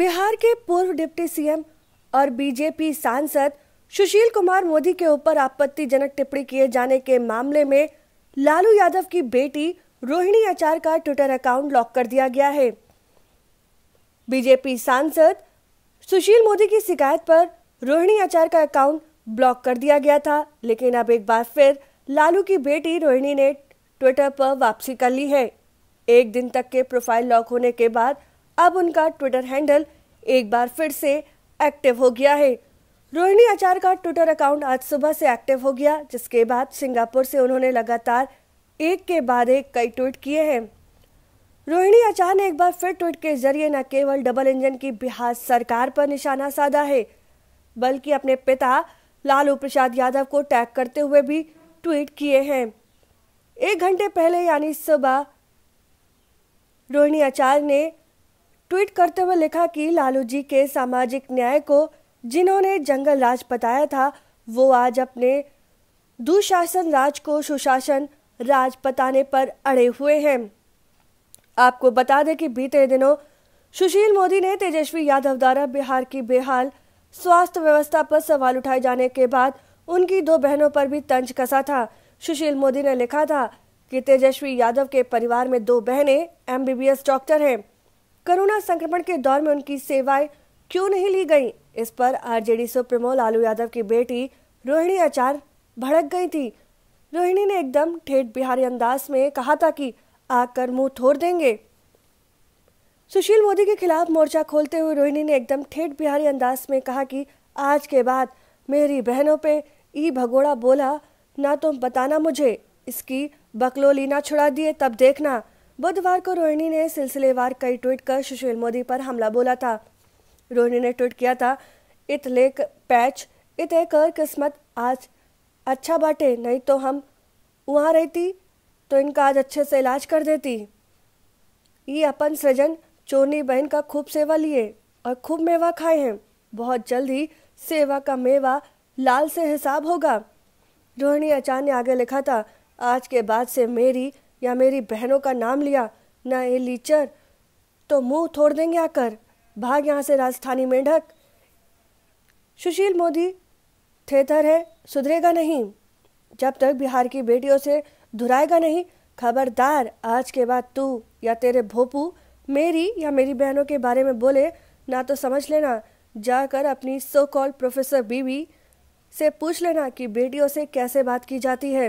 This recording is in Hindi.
बिहार के पूर्व डिप्टी सीएम और बीजेपी सांसद सुशील कुमार मोदी के ऊपर आपत्तिजनक टिप्पणी किए जाने के मामले में लालू यादव की बेटी रोहिणी आचार का ट्विटर अकाउंट लॉक कर दिया गया है बीजेपी सांसद सुशील मोदी की शिकायत पर रोहिणी आचार का अकाउंट ब्लॉक कर दिया गया था लेकिन अब एक बार फिर लालू की बेटी रोहिणी ने ट्विटर पर वापसी कर ली है एक दिन तक के प्रोफाइल लॉक होने के बाद अब उनका ट्विटर हैंडल एक बार फिर से एक्टिव हो गया है रोहिणी आचार का ट्विटर अकाउंट आज सुबह से एक्टिव हो गया जिसके बाद सिंगापुर से उन्होंने लगातार एक के बाद एक कई ट्वीट किए हैं रोहिणी आचार ने एक बार फिर ट्वीट के जरिए न केवल डबल इंजन की बिहार सरकार पर निशाना साधा है बल्कि अपने पिता लालू प्रसाद यादव को टैग करते हुए भी ट्वीट किए हैं एक घंटे पहले यानी सुबह रोहिणी आचार्य ने ट्वीट करते हुए लिखा कि लालू जी के सामाजिक न्याय को जिन्होंने जंगल राज बताया था वो आज अपने दुशासन राज को सुशासन राज बताने पर अड़े हुए हैं आपको बता दें कि बीते दिनों सुशील मोदी ने तेजस्वी यादव द्वारा बिहार की बेहाल स्वास्थ्य व्यवस्था पर सवाल उठाए जाने के बाद उनकी दो बहनों पर भी तंज कसा था सुशील मोदी ने लिखा था कि तेजस्वी यादव के परिवार में दो बहनें एमबीबीएस डॉक्टर हैं कोरोना संक्रमण के दौर में उनकी सेवाएं क्यों नहीं ली गई इस पर आरजेडी सुप्रीमो लालू यादव की बेटी रोहिणी आचार भड़क गई थी रोहिणी ने एकदम ठेठ बिहारी अंदाज में कहा था कि आकर मुंह थोड़ देंगे सुशील मोदी के खिलाफ मोर्चा खोलते हुए रोहिणी ने एकदम ठेठ बिहारी अंदाज में कहा कि आज के बाद मेरी बहनों पे ई भगोड़ा बोला ना तुम तो बताना मुझे इसकी बकलोली ना छुड़ा दिए तब देखना बुधवार को रोहिणी ने सिलसिलेवार कई ट्वीट कर सुशील मोदी पर हमला बोला था रोहिणी ने ट्वीट किया था इत लेक पैच इत कर किस्मत आज अच्छा बाटे नहीं तो हम वहाँ रहती तो इनका आज अच्छे से इलाज कर देती ये अपन सृजन चोरनी बहन का खूब सेवा लिए और खूब मेवा खाए हैं बहुत जल्द ही सेवा का मेवा लाल से हिसाब होगा रोहिणी आचार्य ने आगे लिखा था आज के बाद से मेरी या मेरी बहनों का नाम लिया ना ये लीचर तो मुंह तोड़ देंगे आकर भाग यहाँ से राजस्थानी मेंढक सुशील मोदी थेतर है सुधरेगा नहीं जब तक बिहार की बेटियों से धुराएगा नहीं खबरदार आज के बाद तू या तेरे भोपू मेरी या मेरी बहनों के बारे में बोले ना तो समझ लेना जाकर अपनी सो कॉल प्रोफेसर बीवी से पूछ लेना कि बेटियों से कैसे बात की जाती है